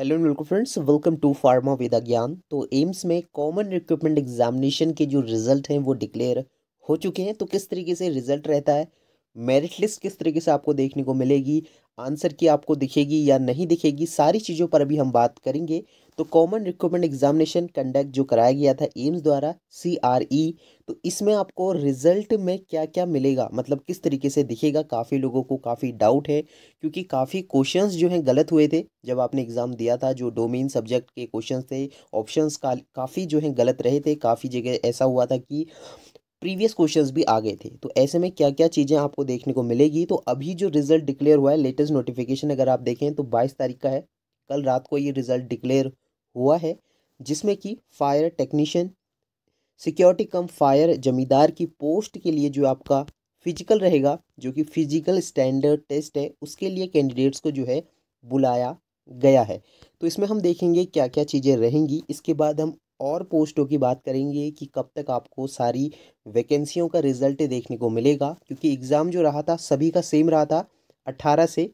hello welcome friends welcome to pharma Veda Gyan तो AIIMS में common recruitment examination के जो रिजल्ट हैं वो डिक्लेयर हो चुके हैं तो किस तरीके से रिजल्ट रहता है मेरिट लिस्ट किस तरीके से आपको देखने को मिलेगी आंसर की आपको दिखेगी या नहीं दिखेगी सारी चीज़ों पर अभी हम बात करेंगे तो कॉमन रिक्रूटमेंट एग्जामिनेशन कंडक्ट जो कराया गया था एम्स द्वारा सी आर ई तो इसमें आपको रिजल्ट में क्या क्या मिलेगा मतलब किस तरीके से दिखेगा काफ़ी लोगों को काफ़ी डाउट है क्योंकि काफ़ी क्वेश्चंस जो हैं गलत हुए थे जब आपने एग्ज़ाम दिया था जो डोमेन सब्जेक्ट के क्वेश्चंस थे ऑप्शंस का काफ़ी जो हैं गलत रहे थे काफ़ी जगह ऐसा हुआ था कि प्रीवियस क्वेश्चंस भी आ गए थे तो ऐसे में क्या क्या चीज़ें आपको देखने को मिलेगी तो अभी जो रिजल्ट डिक्लेयर हुआ है लेटेस्ट नोटिफिकेशन अगर आप देखें तो बाईस तारीख का है कल रात को ये रिजल्ट डिक्लेयर हुआ है जिसमें कि fire technician security cum fire जमींदार की पोस्ट के लिए जो आपका फिजिकल रहेगा जो कि फिजिकल स्टैंडर्ड टेस्ट है उसके लिए कैंडिडेट्स को जो है बुलाया गया है तो इसमें हम देखेंगे क्या क्या चीज़ें रहेंगी इसके बाद हम और पोस्टों की बात करेंगे कि कब तक आपको सारी वैकेंसियों का रिजल्ट देखने को मिलेगा क्योंकि एग्ज़ाम जो रहा था सभी का सेम रहा था अट्ठारह से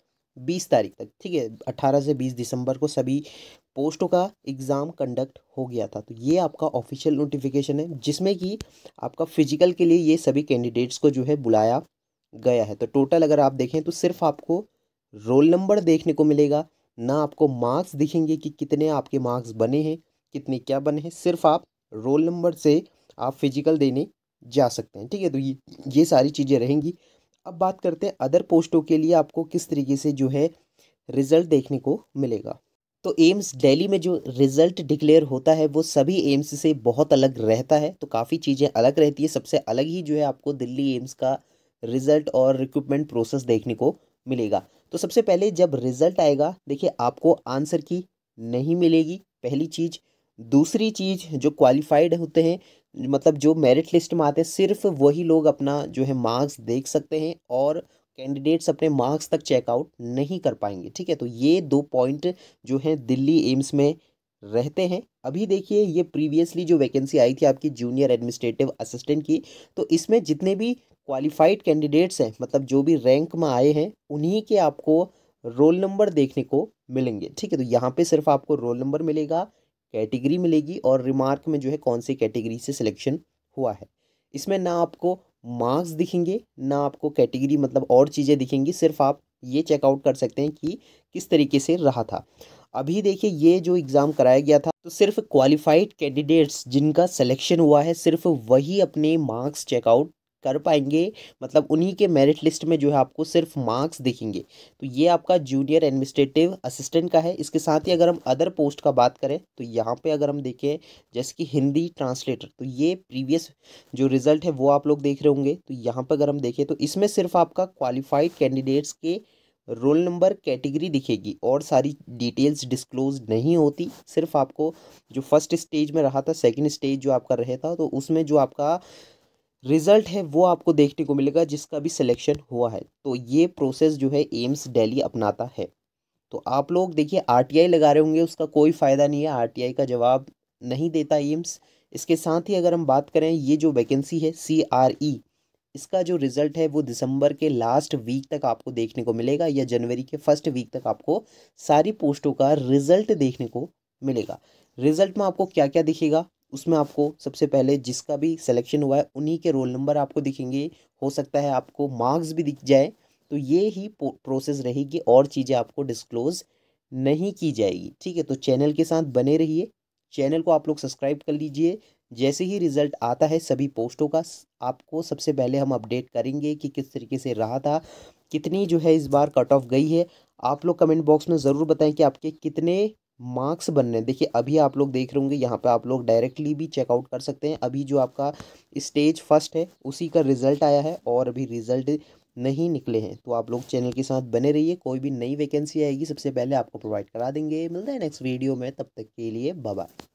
बीस तारीख तक ठीक है अट्ठारह से बीस दिसंबर को सभी पोस्टों का एग्ज़ाम कंडक्ट हो गया था तो ये आपका ऑफिशियल नोटिफिकेशन है जिसमें कि आपका फिजिकल के लिए ये सभी कैंडिडेट्स को जो है बुलाया गया है तो टोटल अगर आप देखें तो सिर्फ आपको रोल नंबर देखने को मिलेगा ना आपको मार्क्स दिखेंगे कि कितने आपके मार्क्स बने हैं कितने क्या बने हैं सिर्फ आप रोल नंबर से आप फिजिकल देने जा सकते हैं ठीक है तो ये ये सारी चीज़ें रहेंगी अब बात करते हैं अदर पोस्टों के लिए आपको किस तरीके से जो है रिज़ल्ट देखने को मिलेगा तो एम्स दिल्ली में जो रिज़ल्ट डिक्लेयर होता है वो सभी एम्स से बहुत अलग रहता है तो काफ़ी चीज़ें अलग रहती है सबसे अलग ही जो है आपको दिल्ली एम्स का रिज़ल्ट और रिक्रूटमेंट प्रोसेस देखने को मिलेगा तो सबसे पहले जब रिज़ल्ट आएगा देखिए आपको आंसर की नहीं मिलेगी पहली चीज़ दूसरी चीज़ जो क्वालिफाइड होते हैं मतलब जो मेरिट लिस्ट में आते हैं सिर्फ वही लोग अपना जो है मार्क्स देख सकते हैं और कैंडिडेट्स अपने मार्क्स तक चेकआउट नहीं कर पाएंगे ठीक है तो ये दो पॉइंट जो हैं दिल्ली एम्स में रहते हैं अभी देखिए ये प्रीवियसली जो वैकेंसी आई थी आपकी जूनियर एडमिनिस्ट्रेटिव असिस्टेंट की तो इसमें जितने भी क्वालिफाइड कैंडिडेट्स हैं मतलब जो भी रैंक में आए हैं उन्हीं के आपको रोल नंबर देखने को मिलेंगे ठीक है तो यहाँ पे सिर्फ आपको रोल नंबर मिलेगा कैटेगरी मिलेगी और रिमार्क में जो है कौन सी कैटेगरी से सिलेक्शन हुआ है इसमें ना आपको मार्क्स दिखेंगे ना आपको कैटेगरी मतलब और चीज़ें दिखेंगी सिर्फ आप ये चेकआउट कर सकते हैं कि किस तरीके से रहा था अभी देखिए ये जो एग्ज़ाम कराया गया था तो सिर्फ क्वालिफाइड कैंडिडेट्स जिनका सिलेक्शन हुआ है सिर्फ वही अपने मार्क्स चेकआउट कर पाएंगे मतलब उन्हीं के मेरिट लिस्ट में जो है आपको सिर्फ मार्क्स दिखेंगे तो ये आपका जूनियर एडमिनिस्ट्रेटिव असिस्टेंट का है इसके साथ ही अगर हम अदर पोस्ट का बात करें तो यहाँ पे अगर हम देखें जैसे कि हिंदी ट्रांसलेटर तो ये प्रीवियस जो रिज़ल्ट है वो आप लोग देख रहे होंगे तो यहाँ पर अगर हम देखें तो इसमें सिर्फ आपका क्वालिफाइड कैंडिडेट्स के रोल नंबर कैटेगरी दिखेगी और सारी डिटेल्स डिस्क्लोज नहीं होती सिर्फ आपको जो फर्स्ट स्टेज में रहा था सेकेंड स्टेज जो आपका रहे था तो उसमें जो आपका रिज़ल्ट है वो आपको देखने को मिलेगा जिसका भी सिलेक्शन हुआ है तो ये प्रोसेस जो है एम्स डेली अपनाता है तो आप लोग देखिए आरटीआई लगा रहे होंगे उसका कोई फ़ायदा नहीं है आरटीआई का जवाब नहीं देता एम्स इसके साथ ही अगर हम बात करें ये जो वैकेंसी है सी आर ई इसका जो रिज़ल्ट है वो दिसंबर के लास्ट वीक तक आपको देखने को मिलेगा या जनवरी के फर्स्ट वीक तक आपको सारी पोस्टों का रिज़ल्ट देखने को मिलेगा रिज़ल्ट में आपको क्या क्या दिखेगा उसमें आपको सबसे पहले जिसका भी सिलेक्शन हुआ है उन्हीं के रोल नंबर आपको दिखेंगे हो सकता है आपको मार्क्स भी दिख जाए तो ये ही प्रोसेस रहेगी और चीज़ें आपको डिस्क्लोज नहीं की जाएगी ठीक है तो चैनल के साथ बने रहिए चैनल को आप लोग सब्सक्राइब कर लीजिए जैसे ही रिज़ल्ट आता है सभी पोस्टों का आपको सबसे पहले हम अपडेट करेंगे कि किस तरीके से रहा था कितनी जो है इस बार कट ऑफ गई है आप लोग कमेंट बॉक्स में ज़रूर बताएं कि आपके कितने मार्क्स बनने हैं देखिए अभी आप लोग देख रहे होंगे यहाँ पे आप लोग डायरेक्टली भी चेकआउट कर सकते हैं अभी जो आपका स्टेज फर्स्ट है उसी का रिजल्ट आया है और अभी रिजल्ट नहीं निकले हैं तो आप लोग चैनल के साथ बने रहिए कोई भी नई वैकेंसी आएगी सबसे पहले आपको प्रोवाइड करा देंगे मिलता है नेक्स्ट वीडियो में तब तक के लिए बाय